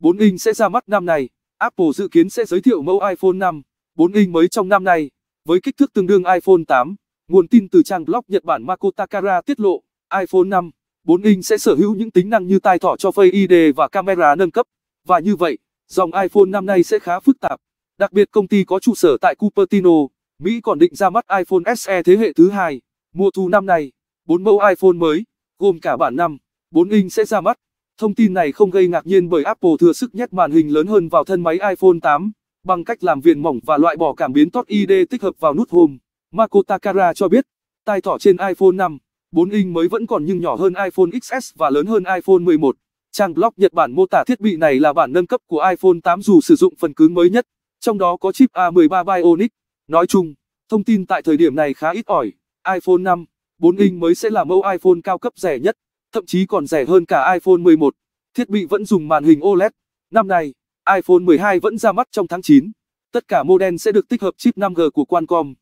4 inch sẽ ra mắt năm nay. Apple dự kiến sẽ giới thiệu mẫu iPhone 5, 4 inch mới trong năm nay, với kích thước tương đương iPhone 8. Nguồn tin từ trang blog Nhật Bản Mako Takara tiết lộ, iPhone 5, 4 inch sẽ sở hữu những tính năng như tai thỏ cho Face ID và camera nâng cấp. Và như vậy, dòng iPhone 5 nay sẽ khá phức tạp. Đặc biệt công ty có trụ sở tại Cupertino, Mỹ còn định ra mắt iPhone SE thế hệ thứ hai. Mùa thu năm nay, 4 mẫu iPhone mới, gồm cả bản 5, 4 inch sẽ ra mắt. Thông tin này không gây ngạc nhiên bởi Apple thừa sức nhét màn hình lớn hơn vào thân máy iPhone 8, bằng cách làm viền mỏng và loại bỏ cảm biến Touch ID tích hợp vào nút Home. Marco Takara cho biết, tai thỏ trên iPhone 5, 4 inch mới vẫn còn nhưng nhỏ hơn iPhone XS và lớn hơn iPhone 11. Trang blog Nhật Bản mô tả thiết bị này là bản nâng cấp của iPhone 8 dù sử dụng phần cứng mới nhất, trong đó có chip A13 Bionic. Nói chung, thông tin tại thời điểm này khá ít ỏi. iPhone 5, 4 inch mới sẽ là mẫu iPhone cao cấp rẻ nhất thậm chí còn rẻ hơn cả iPhone 11. Thiết bị vẫn dùng màn hình OLED. Năm nay, iPhone 12 vẫn ra mắt trong tháng 9. Tất cả model sẽ được tích hợp chip 5G của Qualcomm.